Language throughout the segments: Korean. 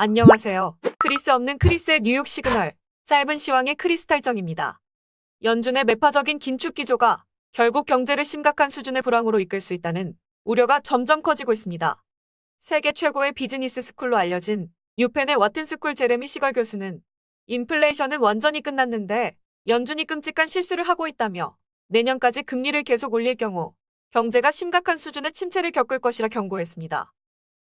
안녕하세요. 크리스 없는 크리스의 뉴욕 시그널, 짧은 시황의 크리스탈정입니다. 연준의 매파적인 긴축 기조가 결국 경제를 심각한 수준의 불황으로 이끌 수 있다는 우려가 점점 커지고 있습니다. 세계 최고의 비즈니스 스쿨로 알려진 뉴펜의 와튼스쿨 제레미 시걸 교수는 인플레이션은 완전히 끝났는데 연준이 끔찍한 실수를 하고 있다며 내년까지 금리를 계속 올릴 경우 경제가 심각한 수준의 침체를 겪을 것이라 경고했습니다.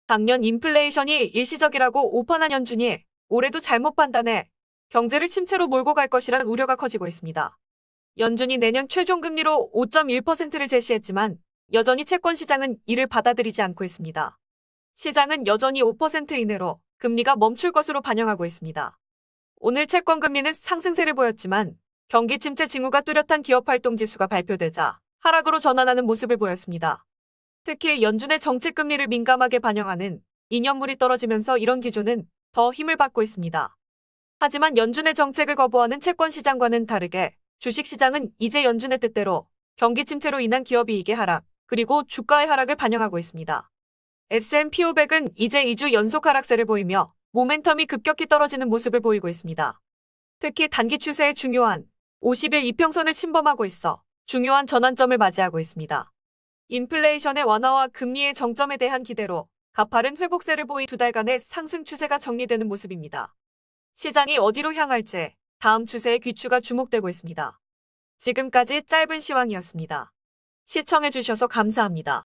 작년 인플레이션이 일시적이라고 오판한 연준이 올해도 잘못 판단해 경제를 침체로 몰고 갈 것이란 우려가 커지고 있습니다. 연준이 내년 최종 금리로 5.1%를 제시했지만 여전히 채권 시장은 이를 받아들이지 않고 있습니다. 시장은 여전히 5% 이내로 금리가 멈출 것으로 반영하고 있습니다. 오늘 채권 금리는 상승세를 보였지만 경기 침체 징후가 뚜렷한 기업 활동 지수가 발표되자 하락으로 전환하는 모습을 보였습니다. 특히 연준의 정책 금리를 민감하게 반영하는 2년물이 떨어지면서 이런 기조는 더 힘을 받고 있습니다. 하지만 연준의 정책을 거부하는 채권 시장과는 다르게 주식 시장은 이제 연준의 뜻대로 경기 침체로 인한 기업 이익의 하락 그리고 주가의 하락을 반영하고 있습니다. S&P 500은 이제 2주 연속 하락세를 보이며 모멘텀이 급격히 떨어지는 모습을 보이고 있습니다. 특히 단기 추세의 중요한 50일 이평선을 침범하고 있어 중요한 전환점을 맞이하고 있습니다. 인플레이션의 완화와 금리의 정점에 대한 기대로 가파른 회복세를 보인 두 달간의 상승 추세가 정리되는 모습입니다. 시장이 어디로 향할지 다음 추세의 귀추가 주목되고 있습니다. 지금까지 짧은 시황이었습니다. 시청해주셔서 감사합니다.